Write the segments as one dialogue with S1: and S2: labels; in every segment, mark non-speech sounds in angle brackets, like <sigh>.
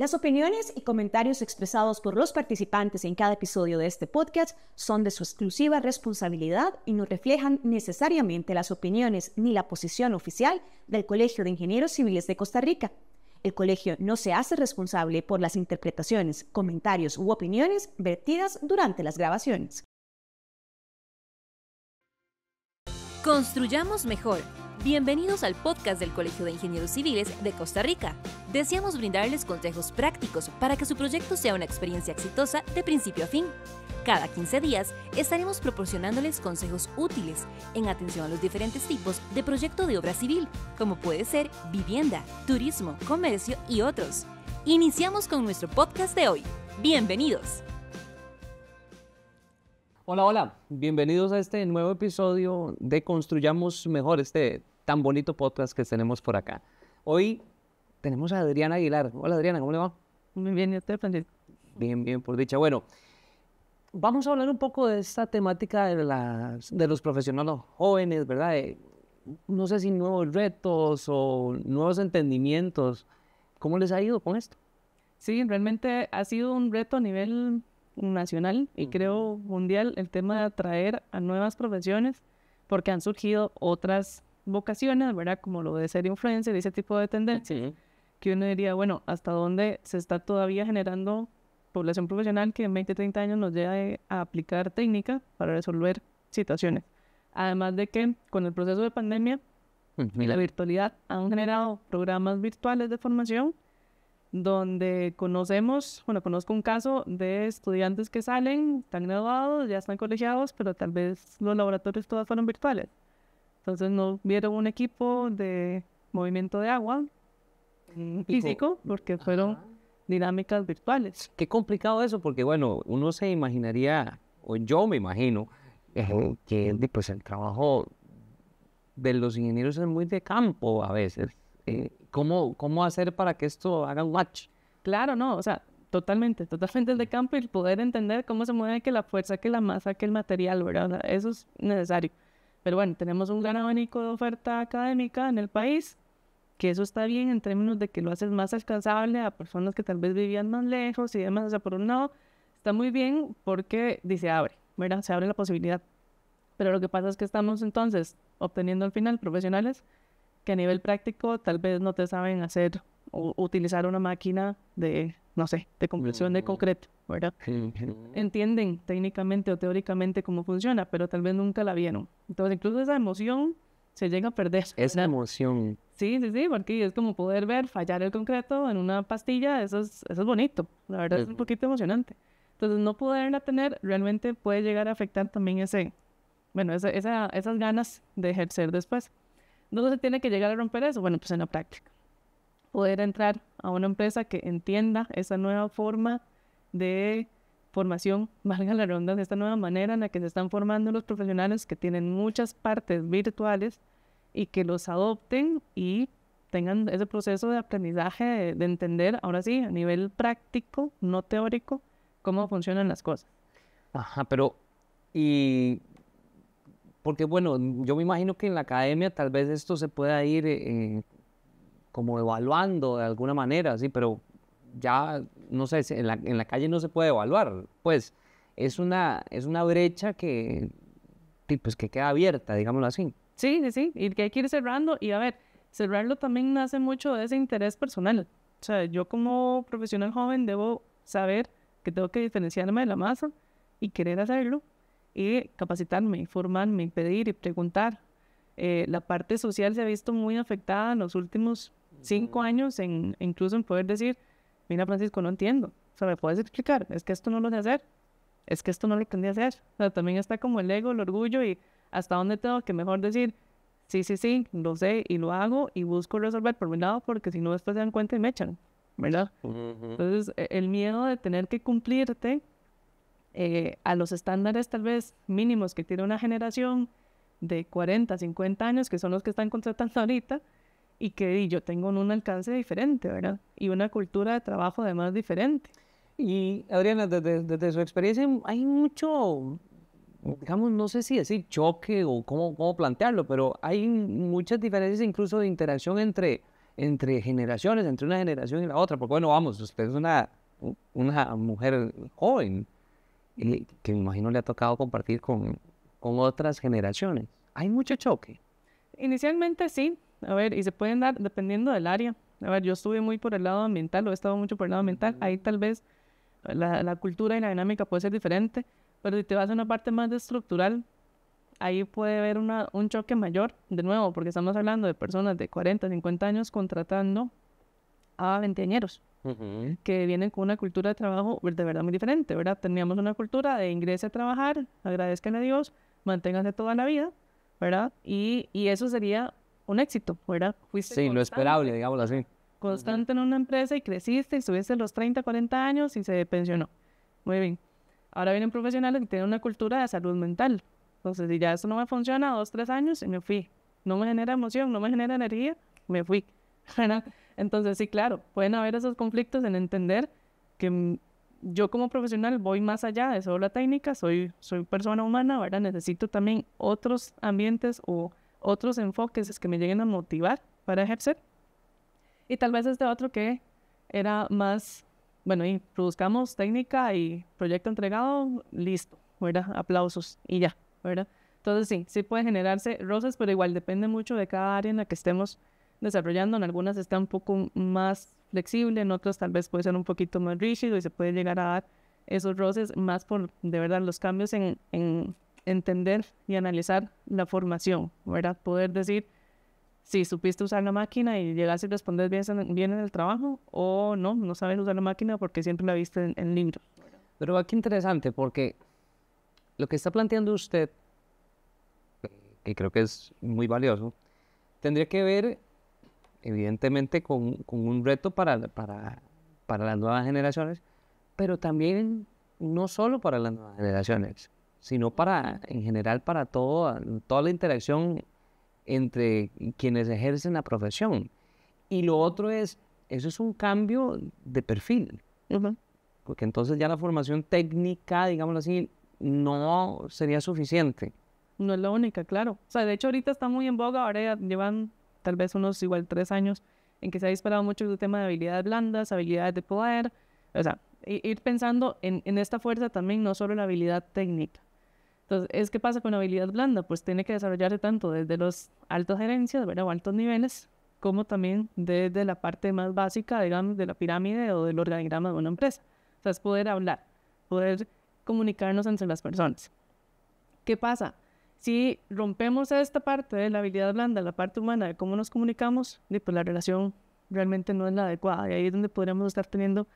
S1: Las opiniones y comentarios expresados por los participantes en cada episodio de este podcast son de su exclusiva responsabilidad y no reflejan necesariamente las opiniones ni la posición oficial del Colegio de Ingenieros Civiles de Costa Rica. El colegio no se hace responsable por las interpretaciones, comentarios u opiniones vertidas durante las grabaciones. Construyamos mejor Bienvenidos al podcast del Colegio de Ingenieros Civiles de Costa Rica. Deseamos brindarles consejos prácticos para que su proyecto sea una experiencia exitosa de principio a fin. Cada 15 días estaremos proporcionándoles consejos útiles en atención a los diferentes tipos de proyecto de obra civil, como puede ser vivienda, turismo, comercio y otros. Iniciamos con nuestro podcast de hoy. Bienvenidos.
S2: Hola, hola, bienvenidos a este nuevo episodio de Construyamos Mejor, este tan bonito podcast que tenemos por acá. Hoy tenemos a Adriana Aguilar. Hola Adriana, ¿cómo le va? Muy bien, ¿y usted, Francisco? Bien, bien, por dicha. Bueno, vamos a hablar un poco de esta temática de, las, de los profesionales jóvenes, ¿verdad? Eh, no sé si nuevos retos o nuevos entendimientos. ¿Cómo les ha ido con esto?
S1: Sí, realmente ha sido un reto a nivel nacional y creo mundial el tema de atraer a nuevas profesiones porque han surgido otras vocaciones, ¿verdad? Como lo de ser influencer, ese tipo de tendencia, que uno diría, bueno, ¿hasta dónde se está todavía generando población profesional que en 20, 30 años nos llega a aplicar técnica para resolver situaciones? Además de que con el proceso de pandemia y la virtualidad han generado programas virtuales de formación donde conocemos, bueno, conozco un caso de estudiantes que salen, están graduados, ya están colegiados, pero tal vez los laboratorios todos fueron virtuales. Entonces no vieron un equipo de movimiento de agua mm, físico porque fueron
S2: dinámicas virtuales. Qué complicado eso, porque bueno, uno se imaginaría, o yo me imagino, eh, que pues, el trabajo de los ingenieros es
S1: muy de campo a veces. Eh, ¿cómo, ¿Cómo hacer para que esto haga un match? Claro, no, o sea, totalmente, totalmente de campo y poder entender cómo se mueve que la fuerza, que la masa, que el material, ¿verdad? eso es necesario. Pero bueno, tenemos un gran abanico de oferta académica en el país, que eso está bien en términos de que lo haces más alcanzable a personas que tal vez vivían más lejos y demás. O sea, por un lado, está muy bien porque dice abre, mira, Se abre la posibilidad. Pero lo que pasa es que estamos entonces obteniendo al final profesionales que a nivel práctico tal vez no te saben hacer o utilizar una máquina de no sé, de compresión de mm. concreto, ¿verdad? <laughs> Entienden técnicamente o teóricamente cómo funciona, pero tal vez nunca la vieron. Entonces, incluso esa emoción se llega a perder. Esa
S2: emoción.
S1: Sí, sí, sí, porque es como poder ver fallar el concreto en una pastilla, eso es, eso es bonito, la verdad es un poquito emocionante. Entonces, no poderla tener realmente puede llegar a afectar también ese, bueno, esas ganas de ejercer después. no se tiene que llegar a romper eso? Bueno, pues en la práctica poder entrar a una empresa que entienda esa nueva forma de formación, <laughs> valga la ronda, de esta nueva manera en la que se están formando los profesionales que tienen muchas partes virtuales y que los adopten y tengan ese proceso de aprendizaje, de, entender, ahora sí, a nivel práctico, no teórico, cómo funcionan las cosas. Ajá, pero
S2: y porque bueno, yo me imagino que en la academia tal vez esto se pueda ir eh, como evaluando de alguna manera, sí, pero ya, no sé, en la, en la calle no se puede evaluar. Pues es una, es una brecha que, pues, que queda abierta, digámoslo así.
S1: Sí, sí, y que hay que ir cerrando y a ver, cerrarlo también nace mucho de ese interés personal. O sea, yo como profesional joven debo saber que tengo que diferenciarme de la masa y querer hacerlo y capacitarme, formarme, pedir y preguntar. Eh, la parte social se ha visto muy afectada en los últimos cinco mm. años en incluso en poder decir, mira Francisco, no entiendo, o sea, me puedes explicar, es que esto no lo sé hacer, es que esto no lo entendí hacer, o sea, también está como el ego, el orgullo y hasta dónde tengo que mejor decir, sí, sí, sí, lo sé y lo hago y busco resolver por mi lado porque si no después se dan cuenta y me echan, ¿verdad? Entonces, e, el miedo de tener que cumplirte eh, a los estándares tal vez mínimos que tiene una generación de 40, 50 años, que son los que están contratando <laughs> ahorita, y que yo tengo un alcance diferente, ¿verdad? Y una cultura de trabajo además diferente. Y Adriana, desde, su experiencia hay mucho,
S2: digamos, no sé si decir choque o cómo, plantearlo, pero hay muchas diferencias incluso de interacción entre, entre generaciones, entre una generación y la otra. Porque bueno, vamos, usted es una, una mujer joven eh, que me imagino le ha tocado compartir con, con otras generaciones. Hay mucho choque.
S1: Inicialmente sí, a ver, y se pueden dar dependiendo del área. A ver, yo estuve muy por el lado ambiental, o he estado mucho por el lado ambiental, ahí mm. tal vez eh, la, la cultura y la dinámica puede ser diferente, pero si te vas a una parte más estructural, ahí puede haber una, un choque mayor, de nuevo, porque estamos hablando de personas de 40, 50 años contratando a veinteañeros, que vienen con una cultura de trabajo pues, de verdad muy diferente, ¿verdad? Teníamos una cultura de ingrese a trabajar, agradezcan a Dios, manténganse toda la vida, ¿verdad? Y, y eso sería un éxito, ¿verdad? Fuiste
S2: sí, lo esperable, digámoslo así.
S1: Constante en una empresa y creciste y estuviste los 30, 40 años y se pensionó. Muy bien. Ahora vienen profesionales que tienen una cultura de salud mental. Entonces, si ya eso no me funciona, dos, tres años, y me fui. No me genera emoción, no me genera energía, me fui. <laughs> Entonces, sí, claro, pueden haber esos conflictos en entender que yo como profesional voy más allá de solo la técnica, soy, soy persona humana, ¿verdad? Necesito también otros ambientes o otros enfoques que me lleguen a motivar para ejercer. Y tal vez este otro que era más, bueno, y produzcamos técnica y proyecto entregado, listo, ¿verdad? Aplausos y ya, ¿verdad? Entonces sí, sí puede generarse roces, pero igual depende mucho de cada área en la que estemos desarrollando. En algunas está un poco más flexible, en otras tal vez puede ser un poquito más rígido y se puede llegar a dar esos roces más por, de verdad, los cambios en entender y analizar la formación, ¿verdad? Poder decir si supiste usar la máquina y llegaste y respondes bien, bien en el trabajo o no, no sabes usar la máquina porque siempre la viste en, el libro. Pero aquí interesante porque lo que está
S2: planteando usted, que creo que es muy valioso, tendría que ver evidentemente con, con un reto para, para, para las nuevas generaciones, pero también no solo para las nuevas generaciones, sino para, en general, para todo, toda la interacción entre quienes ejercen la profesión. Y lo otro es, eso es un cambio de perfil, porque entonces ya la formación técnica, digámoslo así, no sería suficiente.
S1: No es la única, claro. O sea, de hecho ahorita está muy en boga, ahora ya llevan tal vez unos igual tres años en que se ha disparado mucho el tema de habilidades blandas, habilidades de poder, o sea, ir pensando en, en esta fuerza también, no solo la habilidad técnica. Entonces, ¿qué pasa con habilidad blanda? Pues tiene que desarrollarse tanto desde los altos gerencias, ver O altos niveles, como también desde la parte más básica, digamos, de la pirámide o del organigrama de una empresa. O sea, es poder hablar, poder comunicarnos entre las personas. ¿Qué pasa? Si rompemos esta parte de la habilidad blanda, la parte humana de cómo nos comunicamos, pues la relación realmente no es la adecuada. Y ahí es donde podríamos estar teniendo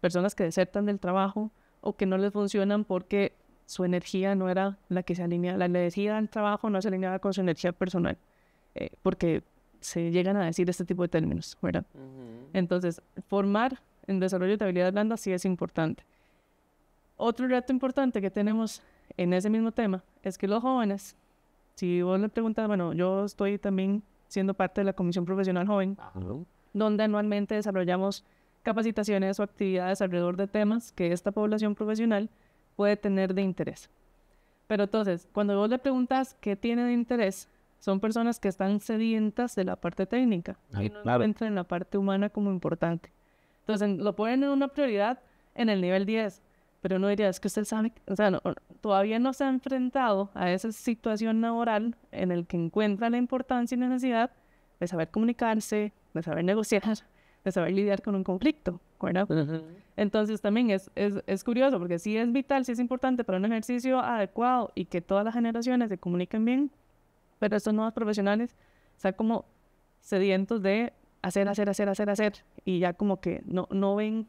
S1: personas que desertan del trabajo o que no les funcionan porque su energía no era la que se alineaba, la energía del trabajo no se alineaba con su energía personal, eh, porque se llegan a decir este tipo de términos, ¿verdad? Entonces, formar en desarrollo de habilidades blandas sí es importante. Otro reto importante que tenemos en ese mismo tema es que los jóvenes, si vos le preguntas, bueno, yo estoy también siendo parte de la Comisión Profesional Joven, donde anualmente desarrollamos capacitaciones o actividades alrededor de temas que esta población profesional puede tener de interés. Pero entonces, cuando vos le preguntas qué tiene de interés, son personas que están sedientas de la parte técnica y no entran en la parte humana como importante. Entonces, lo ponen en una prioridad en el nivel 10, pero no diría, es que usted sabe, o sea, todavía no se ha enfrentado a esa situación laboral en el que encuentra la importancia y necesidad de saber comunicarse, de saber negociar, <laughs> de saber lidiar con un conflicto. Entonces también es, es, es, curioso porque sí es vital, sí es importante para un ejercicio adecuado y que todas las generaciones se comuniquen bien, pero estos nuevos profesionales están como sedientos de hacer, hacer, hacer, hacer, hacer y ya como que no, no ven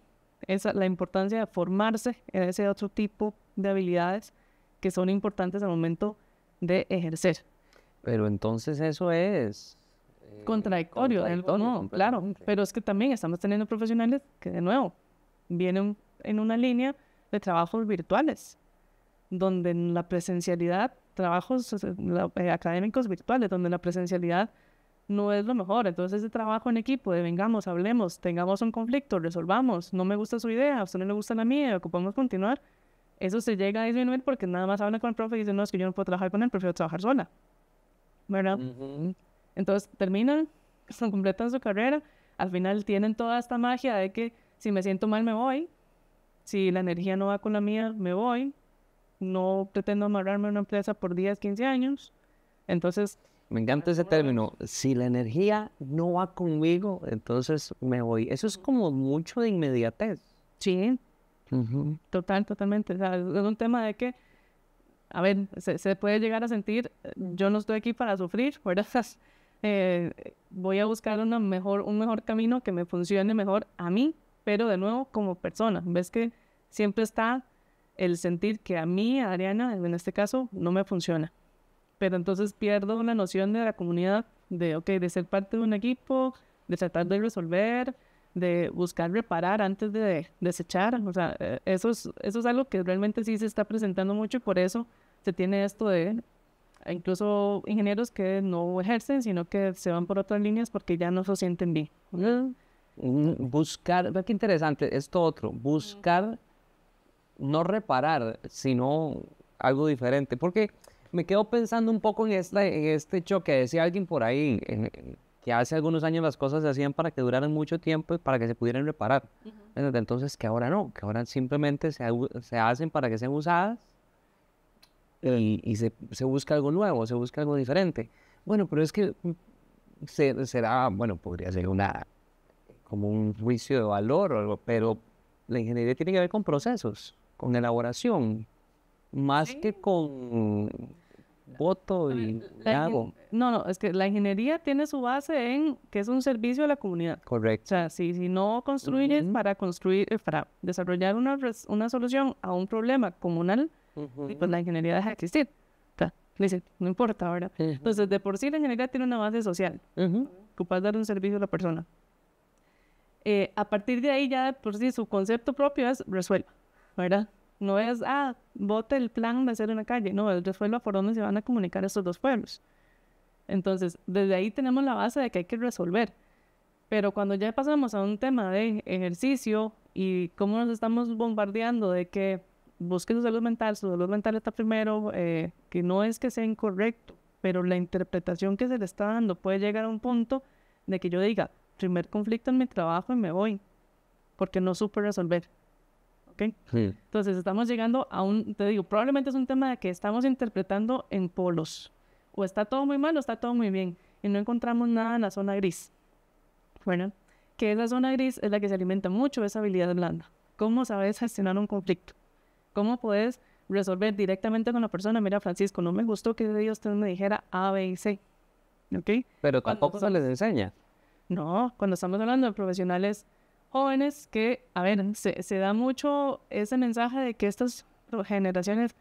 S1: esa, la importancia de formarse en ese otro tipo de habilidades que son importantes al momento de ejercer.
S2: Pero entonces eso es
S1: eh, contradictorio, no, claro, pero es que también estamos teniendo profesionales que de nuevo vienen en una línea de trabajos virtuales, donde en la presencialidad, trabajos eh, académicos virtuales, donde la presencialidad no es lo mejor. Entonces, ese trabajo en equipo de vengamos, hablemos, tengamos un conflicto, resolvamos, no me gusta su idea, a usted no le gusta la mía, ocupamos continuar, eso se llega a disminuir porque nada más habla con el profe y dice, no, es que yo no puedo trabajar con él, prefiero trabajar sola. ¿Verdad? Entonces terminan, completan su carrera, al final tienen toda esta magia de que si me siento mal me voy, si la energía no va con la mía me voy, no pretendo amarrarme a una empresa por 10, 15 años. Entonces...
S2: Me encanta ese término, si la energía no va conmigo, entonces me voy. Eso es como mucho de inmediatez.
S1: Sí, total, totalmente. es un tema de que a ver, se, puede llegar a sentir, yo no estoy aquí para sufrir, ¿verdad? Eh, voy a buscar una mejor, un mejor camino que me funcione mejor a mí, pero de nuevo como persona. Ves que siempre está el sentir que a mí, a Ariana, en este caso, no me funciona. Pero entonces pierdo la noción de la comunidad, de, okay de ser parte de un equipo, de tratar de resolver, de buscar reparar antes de desechar. O sea, eh, eso es, eso es algo que realmente sí se está presentando mucho y por eso se tiene esto de e incluso ingenieros que no ejercen, sino que se van por otras líneas porque ya no se sienten bien. Mm. Buscar, ve qué interesante, esto
S2: otro, buscar no reparar, sino algo diferente, porque me quedo pensando un poco en, esta, en este choque, decía alguien por ahí, que hace algunos años las cosas se hacían para que duraran mucho tiempo y para que se pudieran reparar. Entonces, que ahora no, que ahora simplemente se hacen para que sean usadas y, se, busca algo nuevo, se busca algo diferente. Bueno, pero es que mm, se, será, bueno, podría ser una, como un juicio de valor, o algo, pero la ingeniería tiene que ver con procesos, con elaboración, más que con voto y hago.
S1: No, no, es que la ingeniería tiene su base en que es un servicio a la comunidad. Correcto. O sea, si, si no construyes para construir, eh, para desarrollar una, una solución a un problema comunal, y pues la ingeniería deja de existir. Dice, no importa, ¿verdad? Entonces, de por sí la ingeniería tiene una base social. Uh -huh. dar un servicio a la persona. Eh, a partir de ahí ya de por sí su concepto propio es resuelva, ¿verdad? No es, ah, vote el plan de hacer una calle. No, es resuelva por donde se van a comunicar estos dos pueblos. Entonces, desde ahí tenemos la base de que hay que resolver. Pero cuando ya pasamos a un tema de ejercicio y cómo nos estamos bombardeando de que Busquen su salud mental, su salud mental está primero, eh, que no es que sea incorrecto, pero la interpretación que se le está dando puede llegar a un punto de que yo diga, primer conflicto en mi trabajo y me voy, porque no supe resolver. ¿ok?
S2: Entonces
S1: estamos llegando a un, te digo, probablemente es un tema de que estamos interpretando en polos. O está todo muy mal o está todo muy bien. Y no encontramos nada en la zona gris. Bueno, que esa zona gris es la que se alimenta mucho de esa habilidad blanda. ¿Cómo sabes <laughs> gestionar un conflicto? ¿Cómo puedes resolver directamente con la persona? Mira, Francisco, no me gustó que Dios te me dijera A, B y C.
S2: ¿Ok? Pero tampoco se les enseña.
S1: No, cuando estamos hablando de profesionales jóvenes que, a ver, se, da mucho ese mensaje de que estas generaciones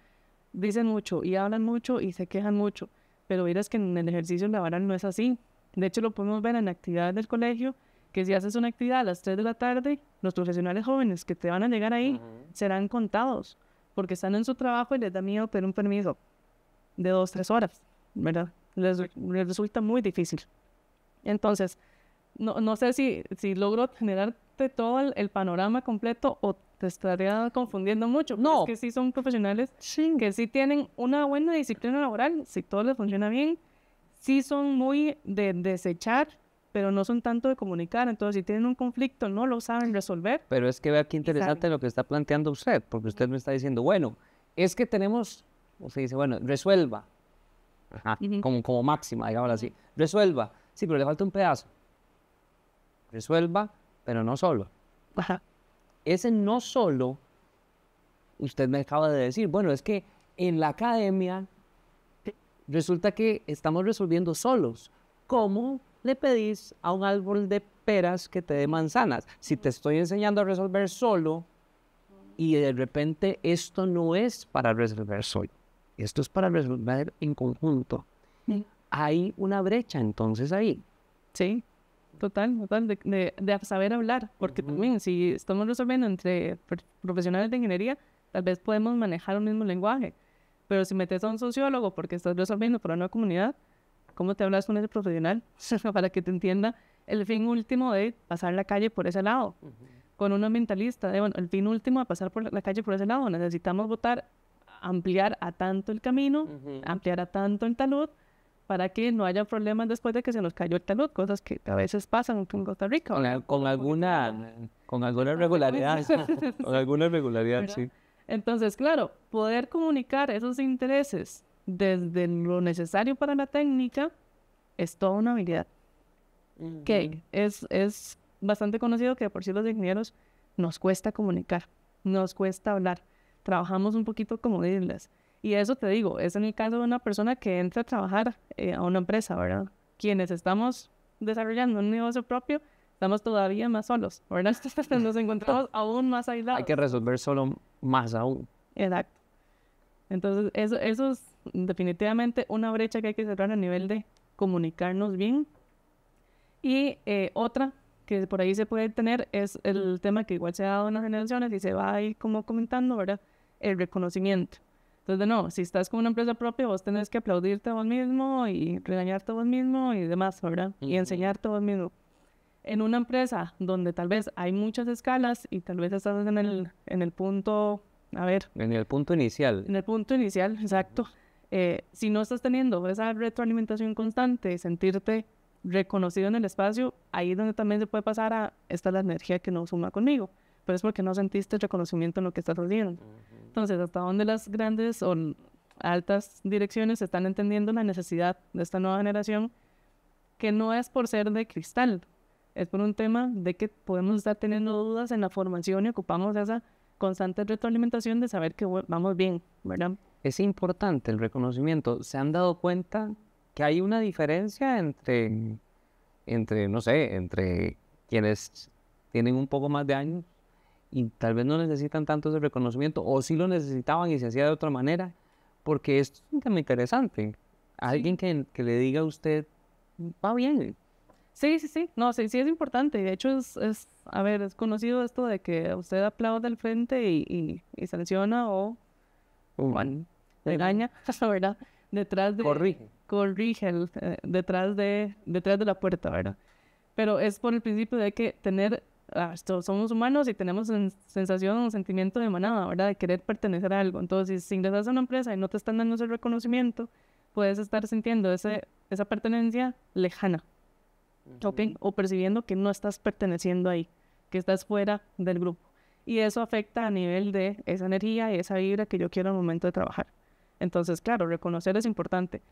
S1: dicen mucho y hablan mucho y se quejan mucho, pero miras que en el ejercicio laboral no es así. De hecho, lo podemos ver en actividades del colegio, que si haces una actividad a las 3 de la tarde, los profesionales jóvenes que te van a llegar ahí serán contados, porque están en su trabajo y les da miedo pedir un permiso de 2, 3 horas, ¿verdad? Les, resulta muy difícil. Entonces, no, no sé si, si logro generarte todo el, panorama completo o te estaría confundiendo mucho. No. Es que sí son profesionales sí. que sí tienen una buena disciplina laboral, si todo les funciona bien, sí son muy de desechar pero no son tanto de comunicar. Entonces, si tienen un conflicto, no lo saben resolver.
S2: Pero es que vea aquí interesante lo que está planteando usted, porque usted me está diciendo, bueno, es que tenemos, o se dice, bueno, resuelva, como, como máxima, digamos así, resuelva, sí, pero le falta un pedazo. Resuelva, pero no solo. Ese no solo, usted me acaba de decir, bueno, es que en la academia resulta que estamos resolviendo solos. ¿Cómo le pedís a un árbol de peras que te dé manzanas. Si te estoy enseñando a resolver solo y de repente esto no es para resolver solo, esto es
S1: para resolver en conjunto. Hay una brecha entonces ahí. Sí, total, total, de, saber hablar, porque también si estamos resolviendo entre profesionales de ingeniería, tal vez podemos manejar un mismo lenguaje, pero si metes a un sociólogo porque estás resolviendo para una comunidad, cómo te hablas con ese profesional <laughs> para que te entienda el fin último de pasar la calle por ese lado. Con un ambientalista, de, bueno, el fin último de pasar por la calle por ese lado, necesitamos votar, ampliar a tanto el camino, ampliar a tanto el talud, para que no haya problemas después de que se nos cayó el talud, cosas que a veces pasan en Costa Rica. Con, alguna,
S2: con alguna <laughs> con alguna irregularidad, sí.
S1: Entonces, claro, poder comunicar esos intereses desde lo necesario para la técnica, es toda una habilidad. es, es bastante conocido que por sí los ingenieros nos cuesta comunicar, nos cuesta hablar, trabajamos un poquito como islas. Y eso te digo, es en el caso de una persona que entra a trabajar eh, a una empresa, ¿verdad? Quienes estamos desarrollando un negocio propio, estamos todavía más solos, ¿verdad? <laughs> Nos encontramos <laughs> aún más aislados. Hay que
S2: resolver solo más aún.
S1: Exacto. Entonces, eso, eso es definitivamente una brecha que hay que cerrar a nivel de comunicarnos bien. Y eh, otra que por ahí se puede tener es el tema que igual se ha dado en las generaciones y se va a ir como comentando, ¿verdad? El reconocimiento. Entonces, no, si estás con una empresa propia, vos tenés que aplaudirte a vos mismo y regañarte a vos mismo y demás, ¿verdad? Y enseñarte a vos mismo. En una empresa donde tal vez hay muchas escalas y tal vez estás en el, en el punto, a ver.
S2: En el punto inicial. En
S1: el punto inicial, exacto. Eh, si no estás teniendo esa retroalimentación constante, sentirte reconocido en el espacio, ahí es donde también se puede pasar a esta la energía que no suma conmigo, pero es porque no sentiste reconocimiento en lo que estás haciendo. Entonces, hasta dónde las grandes o altas direcciones están entendiendo la necesidad de esta nueva generación, que no es por ser de cristal, es por un tema de que podemos estar teniendo dudas en la formación y ocupamos esa constante retroalimentación de saber que vamos bien, ¿verdad? es importante el
S2: reconocimiento. ¿Se han dado cuenta que hay una diferencia entre, entre no sé, entre quienes tienen un poco más de años y tal vez no necesitan tanto ese reconocimiento o si lo necesitaban y se hacía de otra manera? Porque esto
S1: es un interesante. Alguien que, le diga a usted, va bien, Sí, sí, sí. No, sí, sí es importante. De hecho, es, es, a ver, es conocido esto de que usted aplaude al frente y, y, y sanciona o humano. <laughs> ¿verdad? Detrás de... Corrige. Eh, detrás, de, detrás de la puerta, ¿verdad? Pero es por el principio de que tener... Ah, esto, somos humanos y tenemos sensación, o sentimiento de manada, ¿verdad? De querer pertenecer a algo. Entonces, si ingresas a una empresa y no te están dando ese reconocimiento, puedes estar sintiendo ese, esa pertenencia lejana, O percibiendo que no estás perteneciendo ahí, que estás fuera del grupo y eso afecta a nivel de esa energía y esa vibra que yo quiero al momento de trabajar. Entonces, claro, reconocer es importante.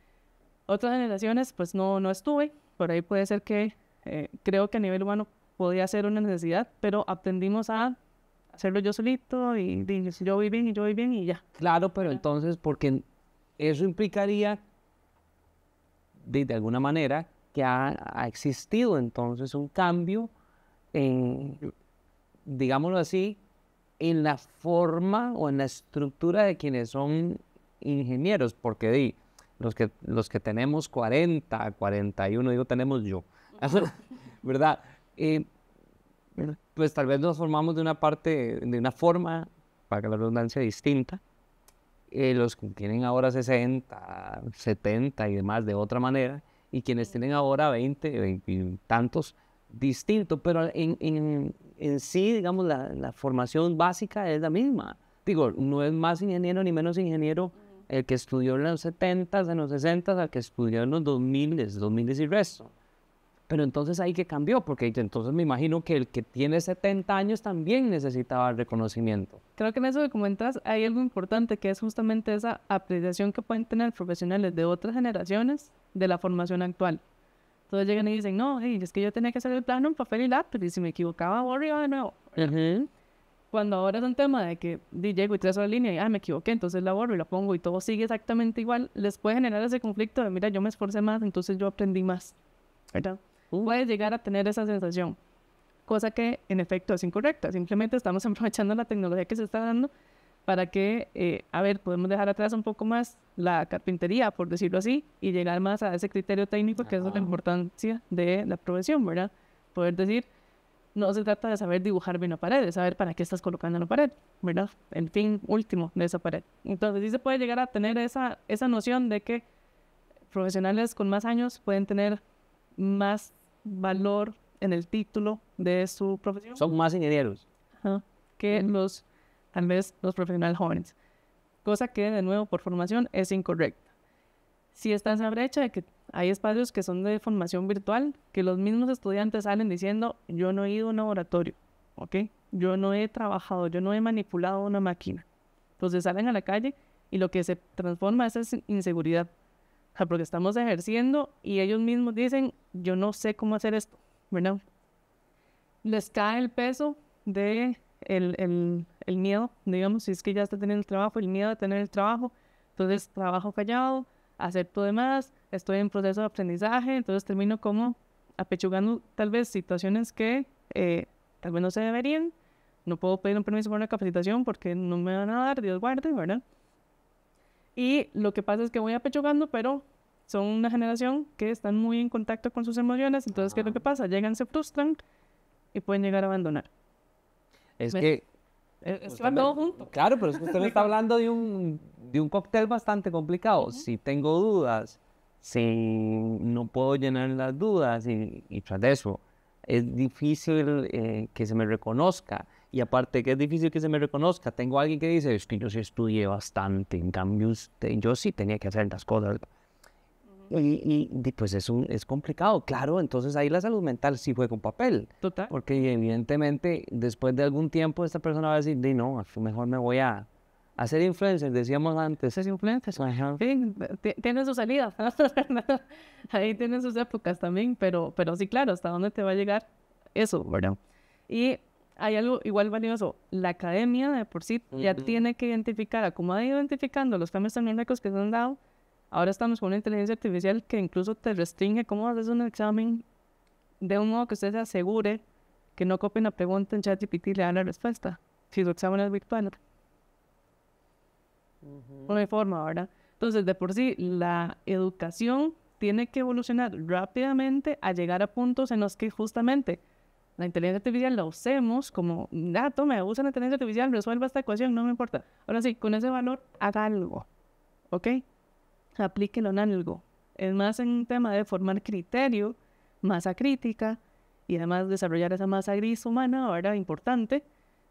S1: Otras generaciones, pues no, no estuve, por ahí puede ser que eh, creo que a nivel humano podía ser una necesidad, pero aprendimos a hacerlo yo solito y yo voy bien y yo voy bien y ya. Claro, pero entonces, porque eso
S2: implicaría, de, alguna manera, que ha, existido entonces un cambio en, digámoslo así, en la forma o en la estructura de quienes son ingenieros, porque di, los que, los que tenemos 40, 41, digo tenemos yo, <laughs> ¿verdad? Eh, pues tal vez nos formamos de una parte, de una forma, para que la redundancia, distinta. Eh, los que tienen ahora 60, 70 y demás de otra manera, y quienes tienen ahora 20, 20 tantos, distinto, pero en, en sí, digamos, la, formación básica es la misma. Digo, no es más ingeniero ni menos ingeniero el que estudió en los 70, en los 60, al que estudió en los 2000, 2000 y resto. Pero entonces ahí que cambió, porque entonces me imagino que el que tiene 70 años también necesitaba reconocimiento.
S1: Creo que en eso que comentas hay algo importante que es justamente esa apreciación que pueden tener profesionales de otras generaciones de la formación actual. Entonces llegan y dicen, no, es que yo tenía que hacer el plano en papel y lápiz, y si me equivocaba, arriba de nuevo. Cuando ahora es un tema de que llego y trazo la línea y, ah, me equivoqué, entonces la borro y la pongo y todo sigue exactamente igual, les puede generar ese conflicto de, mira, yo me esforcé más, entonces yo aprendí más. ¿Verdad? Uh Puedes llegar a tener esa sensación, cosa que en efecto es incorrecta, simplemente estamos <laughs> aprovechando la tecnología que se está dando para que, eh, a ver, podemos dejar atrás un poco más la carpintería, por decirlo así, y llegar más a ese criterio técnico, que es la importancia de la profesión, ¿verdad? Poder decir, no se trata de saber dibujar bien la pared, de saber para qué estás colocando la pared, ¿verdad? El fin último de esa pared. Entonces sí se puede llegar a tener esa, esa noción de que profesionales con más años pueden tener más valor en el título de su profesión. Son más ingenieros. Ajá. Que los tal vez los profesionales jóvenes, cosa que de nuevo por formación es incorrecta. Si está esa brecha de que hay espacios que son de formación virtual, que los mismos estudiantes salen diciendo, yo no he ido a un laboratorio, ¿ok? Yo no he trabajado, yo no he manipulado una máquina. Entonces salen a la calle y lo que se transforma es esa inseguridad. O sea, porque estamos ejerciendo y ellos mismos dicen, yo no sé cómo hacer esto, ¿verdad? Les cae el peso de el, miedo, digamos, si es que ya está teniendo el trabajo, el miedo de tener el trabajo. Entonces, trabajo callado, acepto demás, estoy en proceso de aprendizaje, entonces termino como apechugando tal vez situaciones que eh, tal vez no se deberían. No puedo pedir un permiso para una capacitación porque no me van a dar, Dios guarde, ¿verdad? Y lo que pasa es que voy apechugando, pero son una generación que están muy en contacto con sus emociones, entonces, ¿qué es lo que ah. pasa? Llegan, se frustran y pueden llegar a abandonar. E, es que... Es Claro, pero usted me <laughs> está hablando
S2: de un, de un cóctel bastante complicado. Si tengo dudas, si no puedo llenar las dudas y, tras de eso, es difícil eh, que se me reconozca. Y aparte que es difícil que se me reconozca, tengo alguien que dice, es que yo sí estudié bastante, en cambio usted, yo sí tenía que hacer las cosas. Y, pues es, un, es complicado, claro, entonces ahí la salud mental sí juega con papel. Total. Porque evidentemente después de algún tiempo esta persona va a decir, no, mejor me voy a hacer influencer, decíamos antes. es influencer? Tienes
S1: Sí, tiene sus salidas. <laughs> ahí tiene sus épocas también, pero, pero sí, claro, hasta dónde te va a llegar eso, ¿verdad? Y hay algo igual valioso. La academia de por sí ya tiene que identificar, como ha ido identificando los cambios tecnológicos que se han dado, Ahora estamos con una inteligencia artificial que incluso te restringe cómo haces un examen de un modo que usted se asegure que no copien la pregunta en ChatGPT y le dan la respuesta, si su examen es virtual. No hay forma, ¿verdad? Entonces, de por sí, la educación tiene que evolucionar rápidamente a llegar a puntos en los que justamente la inteligencia artificial la usemos como, dato. Ah, me usa la inteligencia artificial, resuelva esta ecuación, no me importa. Ahora sí, con ese valor, haga algo, ¿ok? aplíquelo en algo. Es más en un tema de formar criterio, masa crítica y además desarrollar esa masa gris humana, ahora importante,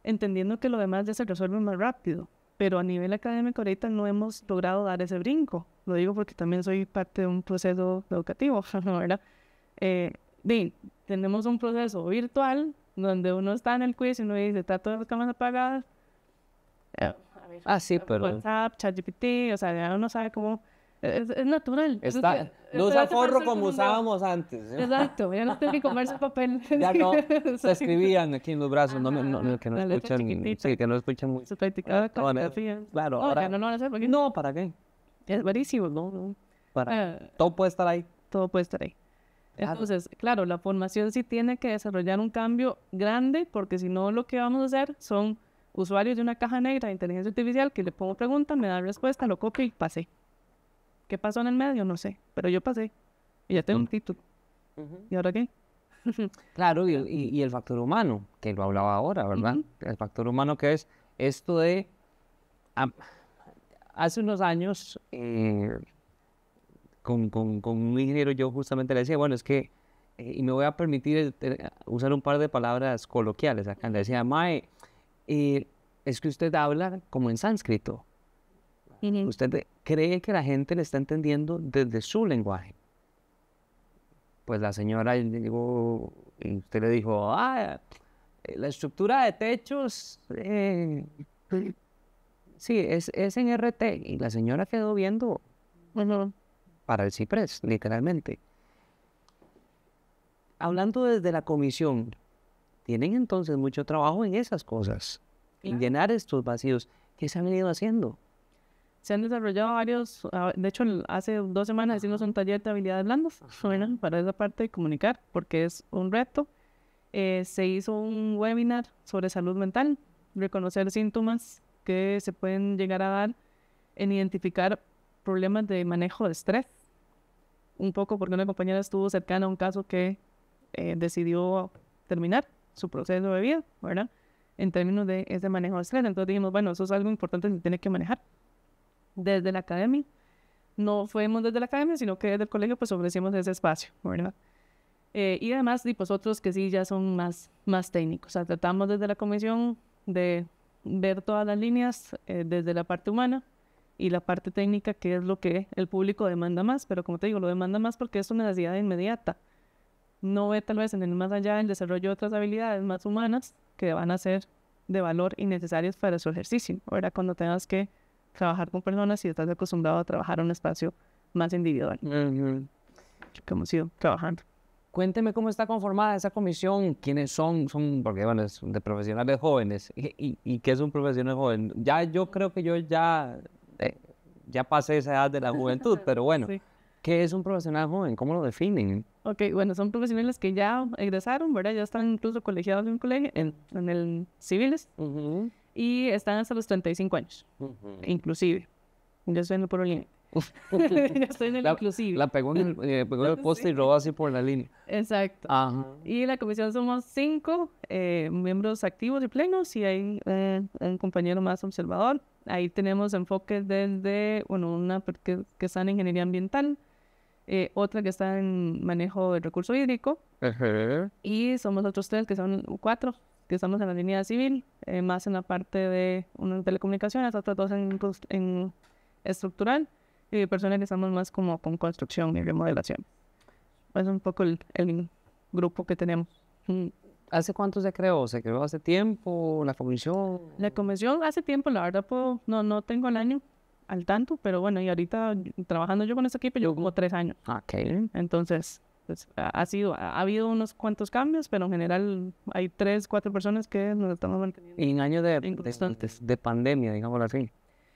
S1: entendiendo que lo demás ya se resuelve más rápido. Pero a nivel académico ahorita no hemos logrado dar ese brinco. Lo digo porque también soy parte de un proceso educativo, <laughs> ¿verdad? Eh, bien, tenemos un proceso virtual donde uno está en el quiz y uno dice, está todas las cámaras apagadas. Eh, ah, sí, pero... WhatsApp, ChatGPT, o sea, ya uno sabe cómo es, natural. Eh, no usa forro como usábamos
S2: antes. Exacto, ya no tengo que
S1: comerse papel. <laughs> ya no, <laughs> se escribían
S2: aquí en los brazos, no, no que no escuchan, que no escuchan muy. Claro, ahora. no,
S1: no, no, no, ¿para qué? Es buenísimo, ¿no?
S2: Para, ah. todo puede estar ahí.
S1: Todo puede estar ahí. Entonces, claro, la formación sí tiene que desarrollar un cambio grande, porque si no, lo que vamos a hacer son usuarios de una caja negra de inteligencia artificial que le pongo preguntas, me da respuesta, lo copio y pasé. ¿Qué pasó en el medio? No sé, pero yo pasé y ya tengo un título. ¿Y ahora qué?
S2: <laughs> claro, y, el factor humano, que lo hablaba ahora, ¿verdad? El factor humano que es esto de... hace unos años, eh, con, un ingeniero yo justamente le decía, bueno, es que... Eh, y me voy a permitir usar un par de palabras coloquiales acá. Le decía, Mae, eh, es que usted habla como en sánscrito. Usted cree que la gente le está entendiendo desde su lenguaje. Pues la señora llegó y usted le dijo, ah, eh, la estructura de techos, eh, sí, es, en RT. Y la señora quedó viendo para el CIPRES, literalmente. Hablando desde la comisión, tienen entonces mucho trabajo en esas cosas, en llenar estos vacíos. ¿Qué se han venido haciendo?
S1: se han desarrollado varios, ah, de hecho hace dos semanas hicimos un taller de habilidades blandas para esa parte de comunicar, porque es un reto. Eh, se hizo un webinar sobre salud mental, reconocer síntomas que se pueden llegar a dar en identificar problemas de manejo de estrés. Un poco porque una compañera estuvo cercana a un caso que eh, decidió terminar su proceso de vida, ¿verdad? En términos de ese manejo de estrés. Entonces dijimos, bueno, eso es algo importante que tiene que manejar desde la academia. No fuimos desde la academia, sino que desde el colegio pues ofrecimos ese espacio, ¿verdad? Eh, y además, y pues otros que sí ya son más, más técnicos. O sea, tratamos desde la comisión de ver todas las líneas eh, desde la parte humana y la parte técnica, que es lo que el público demanda más, pero como te digo, lo demanda más porque es una necesidad inmediata. No ve tal vez en el más allá el desarrollo de otras habilidades más humanas que van a ser de valor y necesarias para su ejercicio, ahora Cuando tengas que trabajar con personas y estás acostumbrado a trabajar en un espacio más individual. Que hemos ido trabajando. Cuénteme cómo está
S2: conformada esa comisión, quiénes son, son porque bueno, es de profesionales jóvenes. ¿Y, y, qué es un profesional joven? Ya yo creo que yo ya, eh, ya pasé esa edad de la juventud, <laughs> pero bueno, ¿qué es un profesional joven? ¿Cómo lo definen?
S1: Ok, bueno, son profesionales que ya egresaron, ¿verdad? Ya están incluso colegiados en un colegio, en, el civiles. Uh y están hasta los 35 años, inclusive. Yo estoy en el puro línea. <laughs> yo
S2: estoy en el inclusive. La pegó eh, <laughs> en el, poste y robó así por la línea.
S1: Exacto. Y la comisión somos cinco eh, miembros activos y plenos y hay eh, un compañero más observador. Ahí tenemos enfoques desde, bueno, una que, está en ingeniería ambiental, otra que está en manejo de recurso hídrico. Y somos otros tres que son cuatro que estamos en la línea civil, eh, más en la parte de una telecomunicaciones, hasta dos en, estructural y personalizamos estamos más como con construcción y remodelación. Es un poco el, grupo que tenemos. Mm, ¿Hace cuánto se creó? ¿Se creó hace tiempo la comisión? La comisión hace tiempo, la verdad, no, no tengo el año al tanto, pero bueno, y ahorita trabajando yo con ese equipo, yo como tres años. Ah, ok. Entonces, pues, ha, sido, ha habido unos cuantos cambios, pero en general hay tres, cuatro personas que nos estamos manteniendo. en años de, de, de pandemia, digamos así.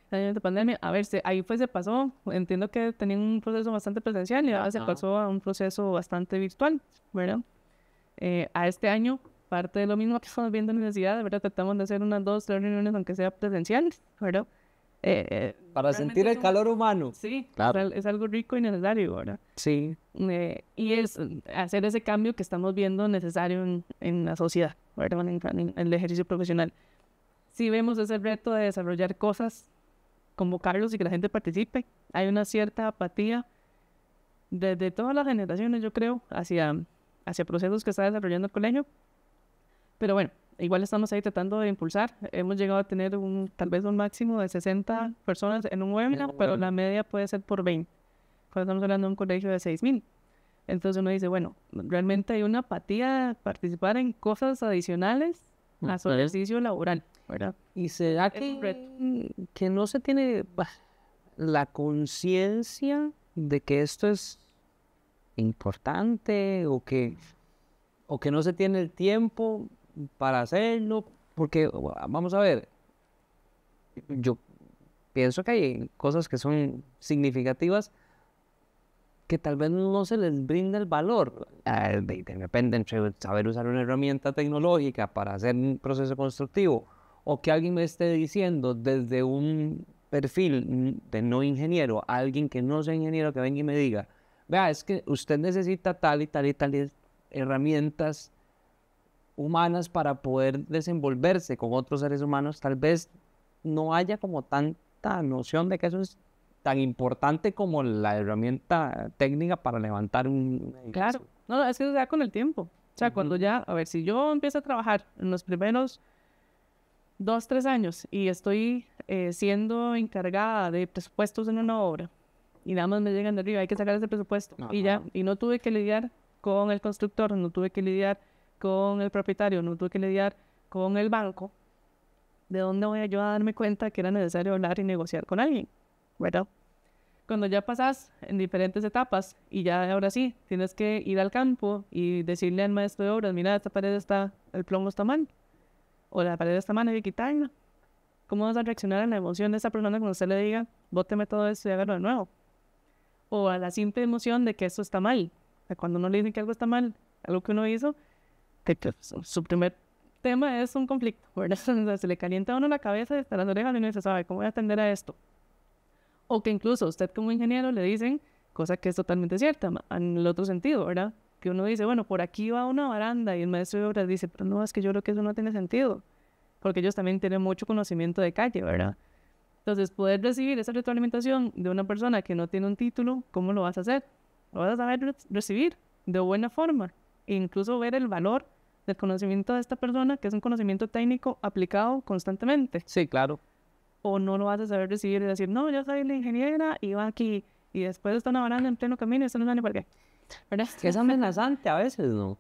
S1: En años de pandemia, a ver, ahí pues se pasó, entiendo que tenían un proceso bastante presencial y ahora se pasó a un proceso bastante virtual, ¿verdad? Eh, a este año, parte de lo mismo que estamos viendo en la universidad, ¿verdad? Tratamos de hacer unas dos, tres reuniones, aunque sea presencial, ¿verdad? Eh, eh, Para sentir el calor humano. Sí, claro. es algo rico y necesario, ¿verdad? Sí. Eh, y es mm, hacer ese cambio que estamos viendo necesario en, la sociedad, ¿verdad? En, en, el ejercicio profesional. Si vemos ese reto de desarrollar cosas, convocarlos y que la gente participe, hay una cierta apatía desde todas las generaciones, yo creo, hacia, hacia procesos que está desarrollando el colegio. Pero bueno, igual estamos ahí tratando de impulsar. Hemos llegado a tener un, tal vez un máximo de 60 personas en un webinar, pero la media puede ser por 20. Cuando estamos hablando de un colegio de 6.000. Entonces uno dice, bueno, realmente hay una apatía de participar en cosas adicionales mm, a su ejercicio laboral. ¿verdad? ¿Y será que, que no se tiene la conciencia
S2: de que esto es importante o que, o que no se tiene el tiempo? para hacerlo, porque ah, vamos a ver, yo pienso que hay cosas que son significativas que tal vez no se les brinda el valor. Ah, de, entre saber usar una herramienta tecnológica para hacer un proceso constructivo o que alguien me esté diciendo desde un perfil de no ingeniero, alguien que no sea ingeniero que venga y me diga, vea, es que usted necesita tal y tal y tal herramientas humanas para poder desenvolverse con otros seres humanos, tal vez no haya como tanta noción de que eso es tan importante como la herramienta técnica para levantar un... Claro,
S1: no, es que se da con el tiempo. O sea, cuando ya, a ver, si yo empiezo a trabajar en los primeros dos, tres años y estoy eh, siendo encargada de presupuestos en una obra y nada más me llegan de arriba, hay que sacar ese presupuesto y ya, y no tuve que lidiar con el constructor, no tuve que lidiar con el propietario, no tuve que lidiar con el banco, ¿de dónde voy yo a darme cuenta que era necesario hablar y negociar con alguien? bueno Cuando ya pasas en diferentes etapas y ya ahora sí, tienes que ir al campo y decirle al maestro de obras, mira, esta pared está, el plomo está mal, o la pared está mal, hay que quitarla. ¿Cómo vas a reaccionar a la emoción de esa persona cuando usted le diga, bóteme todo esto y hágalo de nuevo? O a la simple emoción de que eso está mal. de cuando uno le dice que algo está mal, algo que uno hizo, su primer tema es un conflicto, ¿verdad? <laughs> se le calienta a uno la cabeza y hasta las orejas y no se sabe cómo voy a atender a esto. O que incluso usted como ingeniero le dicen, cosa que es totalmente cierta, en el otro sentido, ¿verdad? Que uno dice, bueno, por aquí va una baranda y el maestro de obras dice, pero no, es que yo creo que eso no tiene sentido, porque ellos también tienen mucho conocimiento de calle, ¿verdad? Entonces, poder recibir esa retroalimentación de una persona que no tiene un título, ¿cómo lo vas a hacer? Lo vas a saber recibir de buena forma, e incluso ver el valor del conocimiento de esta persona, que es un conocimiento técnico aplicado constantemente. Sí, claro. O no lo vas a saber recibir y decir, no, yo soy la ingeniera y va aquí, y después están hablando en pleno camino y esto no es para qué. <laughs> es amenazante a veces, ¿no?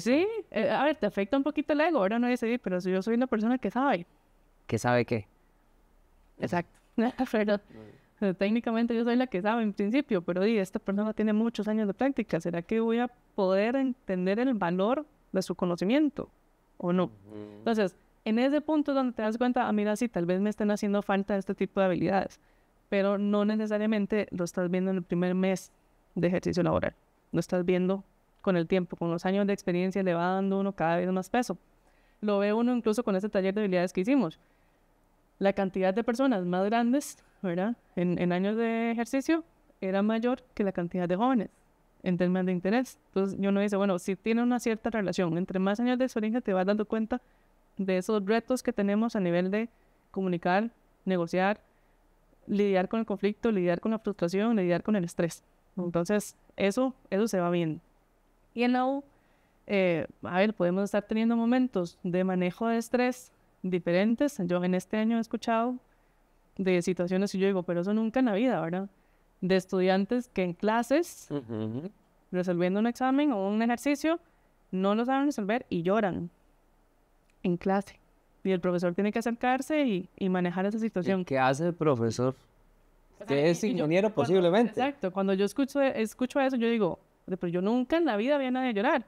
S1: Sí, eh, a ver, te afecta un poquito el ego, ahora no dice, pero si yo soy una persona que sabe. ¿Que sabe qué? Exacto. <laughs> técnicamente yo soy la que sabe en principio, pero di, esta persona tiene muchos años de práctica, ¿será que voy a poder entender el valor de su conocimiento o no? Entonces, en ese punto donde te das cuenta, ah, mira, sí, tal vez me estén haciendo falta este tipo de habilidades, pero no necesariamente lo estás viendo en el primer mes de ejercicio laboral, lo estás viendo con el tiempo, con los años de experiencia le va dando uno cada vez más peso. Lo ve uno incluso con este taller de habilidades que hicimos. La cantidad de personas más grandes en, años de ejercicio era mayor que la cantidad de jóvenes en términos de interés. Entonces, yo no dice, bueno, si tiene una cierta relación, entre más años de experiencia te vas dando cuenta de esos retos que tenemos a nivel de comunicar, negociar, lidiar con el conflicto, lidiar con la frustración, lidiar con el estrés. Entonces, eso, eso se va bien. Y en la U, eh, a ver, podemos estar teniendo momentos de manejo de estrés diferentes. Yo en este año he escuchado de situaciones y yo digo, pero eso nunca en la vida, ¿verdad? De estudiantes que en clases, resolviendo un examen o un ejercicio, no lo saben resolver y lloran en clase. Y el profesor tiene que acercarse y, manejar esa situación. ¿Qué hace el profesor? Que es ingeniero posiblemente. exacto, cuando yo escucho, eso, yo digo, pero yo nunca en la vida había nadie llorar,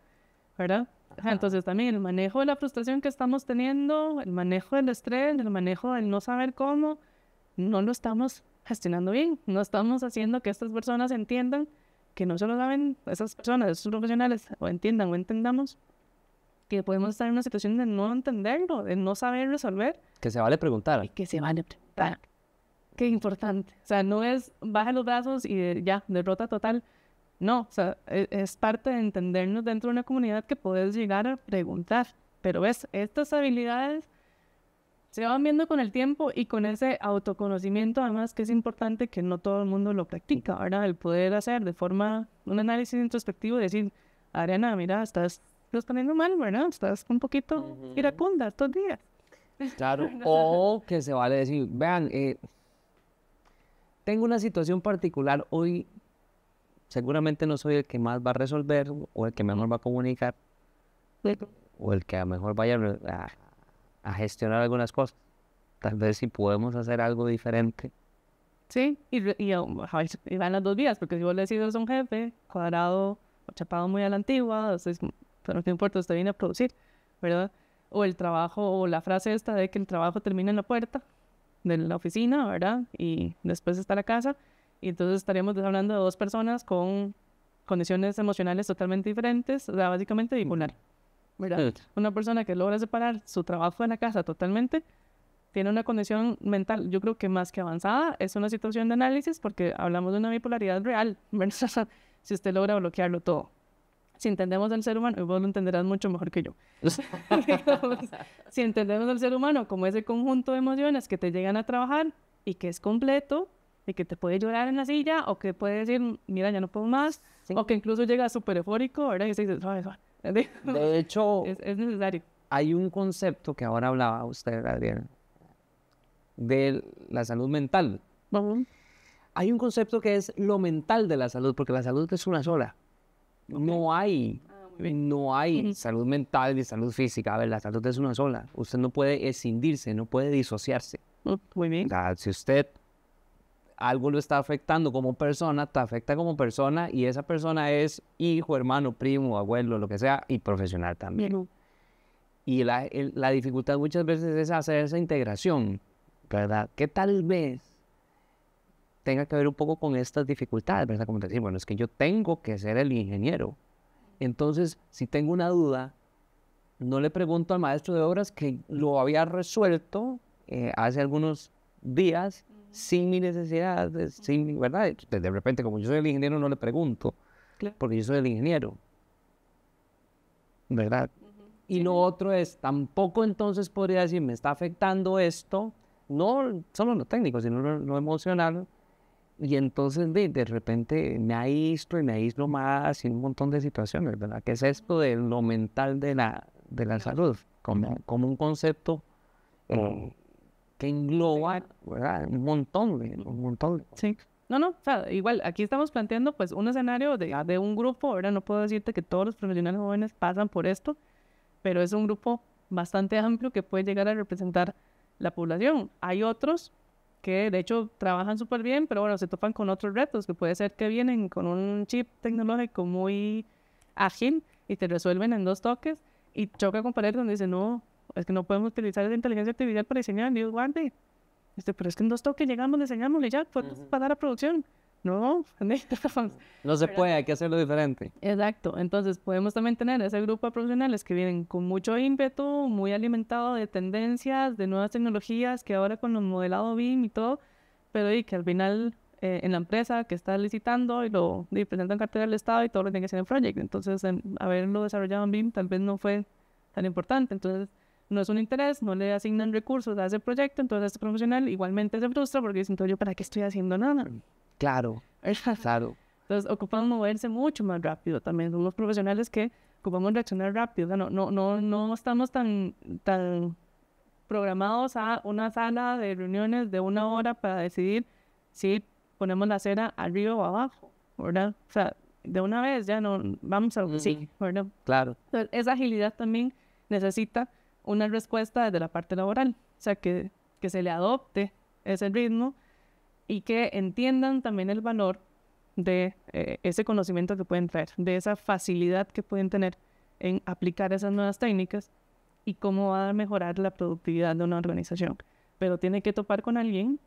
S1: ¿verdad? Entonces también el manejo de la frustración que estamos teniendo, el manejo del estrés, el manejo del no saber cómo, no lo estamos gestionando bien, no estamos haciendo que estas personas entiendan que no solo saben esas personas, esos profesionales, o entiendan o entendamos que podemos estar en una situación de no entenderlo, de no saber resolver.
S2: Que se vale preguntar.
S1: que se vale preguntar. Qué importante. O sea, no es baja los brazos y eh, ya, derrota total. No, o sea, es, es, parte de entendernos dentro de una comunidad que puedes llegar a preguntar. Pero ves, estas habilidades se van viendo con el tiempo y con ese autoconocimiento, además que es importante que no todo el mundo lo practica, ¿verdad? El poder hacer de forma, un análisis introspectivo y decir, Ariana, mira, estás poniendo mal, ¿verdad? Estás un poquito iracunda estos días. <laughs> Claro, o
S2: que se vale decir, vean, eh, tengo una situación particular hoy, seguramente no soy el que más va a resolver o el que mejor va a comunicar o el que a mejor vaya a ah, a gestionar algunas cosas. Tal vez si podemos hacer algo diferente.
S1: Sí, y, y, um, van las dos vías, porque si vos le decís a un jefe, cuadrado, chapado muy a la antigua, mm, pero no importa, usted viene a producir, ¿verdad? O el trabajo, o la frase esta de que el trabajo termina en la puerta de la oficina, ¿verdad? Y después está la casa, y entonces estaríamos hablando de dos personas con condiciones emocionales totalmente diferentes, básicamente bipolar. ¿verdad? Una persona que logra separar su trabajo de la casa totalmente tiene una condición mental, yo creo que más que avanzada, es una situación de análisis porque hablamos de una bipolaridad real, <laughs> si usted logra bloquearlo todo. Si entendemos al ser humano, y vos lo entenderás mucho mejor que yo. <laughs> si entendemos al ser humano como ese conjunto de emociones que te llegan a trabajar y que es completo, y que te puede llorar en la silla, o que puede decir, mira, ya no puedo más, o que incluso llega súper eufórico, ¿verdad? Y se dice, suave, <laughs> De
S2: hecho, es, necesario. Hay un concepto que ahora hablaba usted, Adrián, de la salud mental. Vamos. Hay un concepto que es lo mental de la salud, porque la salud es una sola. No hay, ah, no hay salud mental ni salud física. A ver, la salud es una sola. Usted no puede escindirse, no puede disociarse. muy bien. si usted algo lo está afectando como persona, te afecta como persona y esa persona es hijo, hermano, primo, abuelo, lo que sea, y profesional también. Y la, dificultad muchas veces es hacer esa integración, ¿verdad? Que tal vez tenga que ver un poco con estas dificultades, ¿verdad? Como decir, bueno, es que yo tengo que ser el ingeniero. Entonces, si tengo una duda, no le pregunto al maestro de obras que lo había resuelto eh, hace algunos días sin mi necesidad, eh, sin, ¿verdad? De repente, como yo soy el ingeniero, no le pregunto, porque yo soy el ingeniero, ¿verdad? Y lo otro es, tampoco entonces podría decir, me está afectando esto, no solo lo técnico, sino lo, emocional, y entonces de, repente me aíslo y me aíslo más y un montón de situaciones, ¿verdad? ¿Qué es esto de lo mental de la, de la salud? Como, un concepto eh, que
S1: engloba
S2: un montón un montón Sí.
S1: No, no, o sea, igual, aquí estamos planteando pues un escenario de, ah, de un grupo, ahora no puedo decirte que todos los profesionales jóvenes pasan por esto, pero es un grupo bastante amplio que puede llegar a representar la población. Hay otros que de hecho trabajan súper bien, pero bueno, se topan con otros retos, que puede ser que vienen con un chip tecnológico muy ágil y te resuelven en dos toques y choca con paredes donde dicen, no, es que no podemos utilizar la inteligencia artificial para diseñar, ni Este, pero es que en dos toques llegamos, diseñamos y ya, podemos dar a producción. No, <laughs> este no se puede, hay
S2: que hacerlo diferente.
S1: Exacto, entonces podemos también tener ese grupo de profesionales que vienen con mucho ímpetu, muy alimentado de tendencias, de nuevas tecnologías, que ahora con los modelado BIM y todo, pero y que al final eh, en la empresa que está licitando y lo y en cartera del Estado y todo lo tiene que hacer en proyecto, Entonces, haberlo desarrollado en BIM tal vez no fue tan importante. Entonces, no es un interés, no le asignan recursos a ese proyecto, entonces este profesional igualmente se frustra porque dice, entonces yo para qué estoy haciendo nada. Mm, claro, claro. Entonces ocupan moverse mucho más rápido también. Somos profesionales que ocupamos reaccionar rápido. O sea, no, no, no, no estamos tan, tan programados a una sala de reuniones de una hora para decidir si ponemos la acera arriba o abajo, ¿verdad? O sea, de una vez ya no vamos a... Sí, ¿verdad? Claro. Entonces, esa agilidad también necesita una respuesta desde la parte laboral, o sea, que, que se le adopte ese ritmo y que entiendan también el valor de eh, ese conocimiento que pueden traer, de esa facilidad que pueden tener en aplicar esas nuevas técnicas y cómo va a mejorar la productividad de una organización. Pero tiene que topar con alguien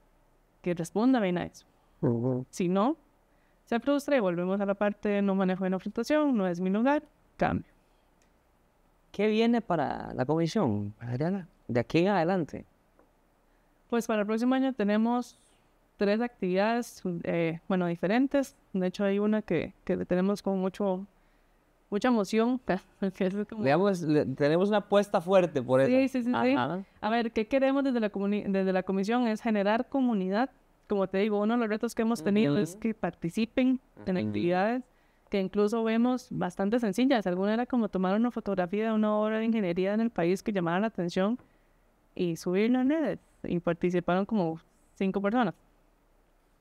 S1: que responda bien a eso. Si no, se frustra y volvemos a la parte de no manejo de la frustración, no es mi lugar, cambio. ¿Qué viene para la comisión, Adriana, de aquí en adelante? Pues para el próximo año tenemos tres actividades, eh, bueno, diferentes. De hecho, hay una que, que tenemos con mucho, mucha emoción. <laughs>
S2: Digamos, tenemos una apuesta fuerte por eso. Sí, sí, sí. A
S1: ver, ¿qué queremos desde la, desde la comisión? Es generar comunidad. Como te digo, uno de los retos que hemos tenido es que participen en actividades que incluso vemos bastante sencillas. Alguna era como tomar una fotografía de una obra de ingeniería en el país que llamaba la atención y subirla en redes. Y participaron como cinco personas.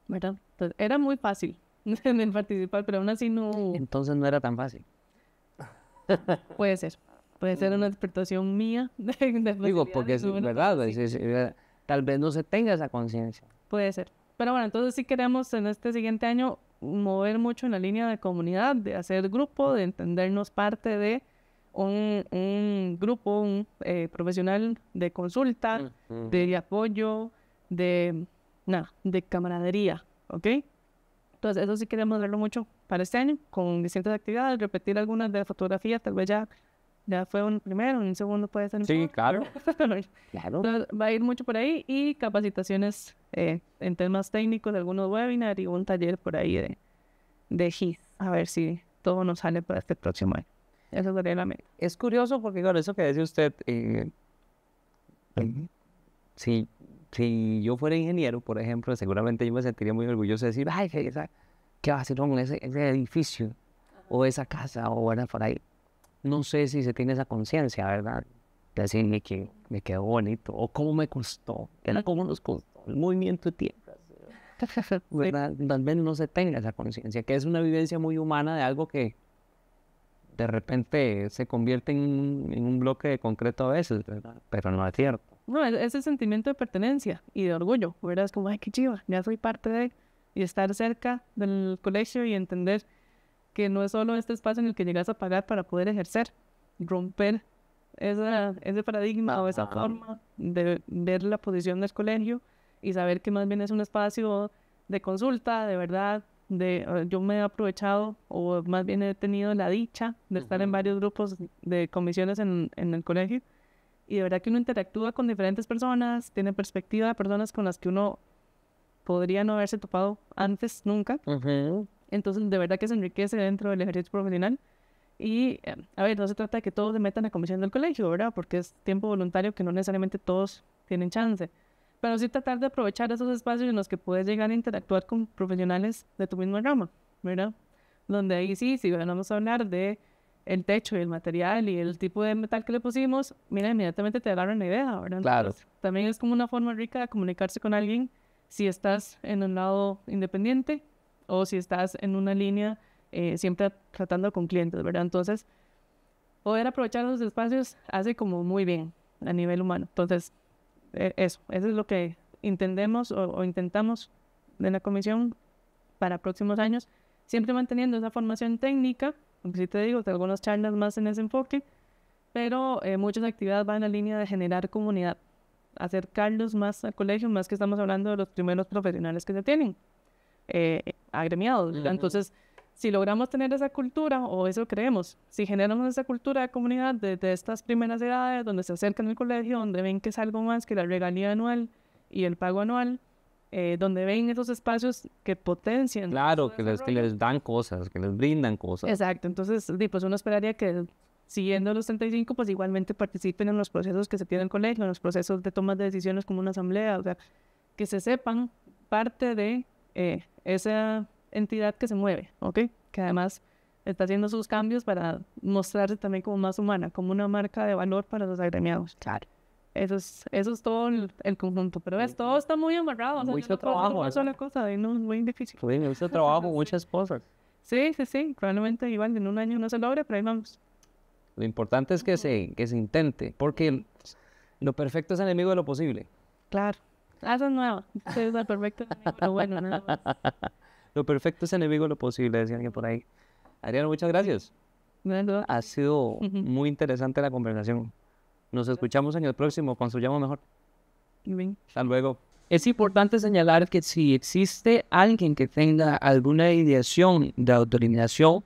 S1: ¿Verdad? Entonces, era muy fácil <laughs> en participar, pero aún así no... Entonces no era tan fácil. <laughs> Puede ser. Puede ser una interpretación mía. <laughs> Digo, porque es verdad, tal vez
S2: no se tenga esa conciencia.
S1: Puede ser. Pero bueno, entonces sí queremos en este siguiente año mover mucho en la línea de comunidad, de hacer grupo, de entendernos parte de un, grupo, un eh, profesional de consulta, de apoyo, de, de camaradería, ¿ok? Entonces, eso sí queremos verlo mucho para este año, con distintas actividades, repetir algunas de fotografías, tal vez ya ya fue un primero, un segundo puede ser. Sí, claro. <laughs> claro. Va a ir mucho por ahí y capacitaciones eh, en temas técnicos, algunos webinars y un taller por ahí de, de GIS. A ver si todo nos sale para este próximo año. Eso sería la Es
S2: curioso porque con eso que dice usted, eh, eh, si, si yo fuera ingeniero, por ejemplo, seguramente yo me sentiría muy orgulloso de decir, ay, ¿qué, va a hacer con ese, edificio? O esa casa, o bueno, por ahí no sé si se tiene esa conciencia, ¿verdad? De decir, que me quedó bonito, o cómo me costó, era cómo nos costó el movimiento de tierras, <laughs> ¿verdad? Tal vez no se tenga esa conciencia, que es una vivencia muy humana de algo que de repente se convierte en un, bloque de concreto a veces, ¿verdad? Pero no es cierto.
S1: No, e-, ese sentimiento de pertenencia y de orgullo, ¿verdad? Es como, ay, qué chiva, ya soy parte de, y estar cerca del colegio y entender que no es solo este espacio en el que llegas a pagar para poder ejercer, romper esa, ese paradigma o esa forma de ver la posición del colegio y saber que más bien es un espacio de consulta, de verdad, de ah, yo me he aprovechado o más bien he tenido la dicha de estar en varios grupos de comisiones en, el colegio y de verdad que uno interactúa con diferentes personas, tiene perspectiva de personas con las que uno podría no haberse topado antes nunca. Entonces, de verdad que se enriquece dentro del ejercicio profesional. Y, eh, a ver, no se trata de que todos se metan a comisión del colegio, ¿verdad? Porque es tiempo voluntario que no necesariamente todos tienen chance. Pero sí tratar de aprovechar esos espacios en los que puedes llegar a interactuar con profesionales de tu mismo ramo, ¿verdad? Donde ahí sí, si vamos a hablar de el techo y el material y el tipo de metal que le pusimos, mira, inmediatamente te agarran la idea, ¿verdad? Claro. también es como una forma rica de comunicarse con alguien si estás en un lado independiente o si estás en una línea eh, siempre tratando con clientes, ¿verdad? Entonces, poder aprovechar los espacios hace como muy bien a nivel humano. Entonces, eh, eso, eso es lo que entendemos o, intentamos de la comisión para próximos años, siempre manteniendo esa formación técnica, aunque sí te digo, de algunas charlas más en ese enfoque, pero eh, muchas actividades van en la línea de generar comunidad, acercarlos más al colegio, más que estamos hablando de los primeros profesionales que se tienen. Eh, agremiados. Entonces, si logramos tener esa cultura, o eso creemos, si generamos esa cultura de comunidad desde estas primeras edades, donde se acercan al colegio, donde ven que es algo más que la regalía anual y el pago anual, eh, donde ven esos espacios que potencian.
S2: Claro, que les, les dan cosas, que les brindan cosas. Exacto,
S1: entonces, pues uno esperaría que siguiendo los 35, pues igualmente participen en los procesos que se tienen en el colegio, en los procesos de toma de decisiones como una asamblea, o sea, que se sepan parte de eh, esa entidad que se mueve, ¿ok? Que además está haciendo sus cambios para mostrarse también como más humana, como una marca de valor para los agremiados. Claro. Eso es, eso es todo el, conjunto, pero ves, todo está muy amarrado. O mucho trabajo. Una cosa, muy difícil.
S2: mucho trabajo, <laughs> muchas cosas.
S1: Sí, sí, sí, probablemente igual en un año no se logre, pero ahí vamos.
S2: Lo importante es que se, que se intente, porque lo perfecto es enemigo de lo posible.
S1: Claro es nuevo. Soy el perfecto bueno,
S2: <laughs> Lo perfecto es enemigo lo posible, decía alguien por ahí. Adriano, muchas gracias. Ha sido muy interesante la conversación. Nos escuchamos en el próximo, construyamos mejor. Bien. Hasta luego. Es importante señalar que si existe alguien que tenga alguna ideación de autoeliminación,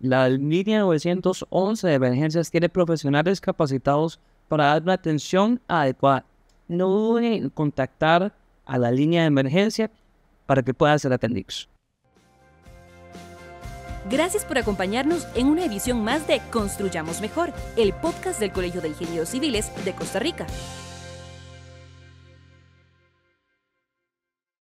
S2: la línea 911 de emergencias tiene profesionales capacitados para dar una atención adecuada no duden en contactar a la línea de emergencia para que puedan ser atendidos.
S1: Gracias por acompañarnos en una edición más de Construyamos Mejor, el podcast del Colegio de Ingenieros Civiles de Costa Rica.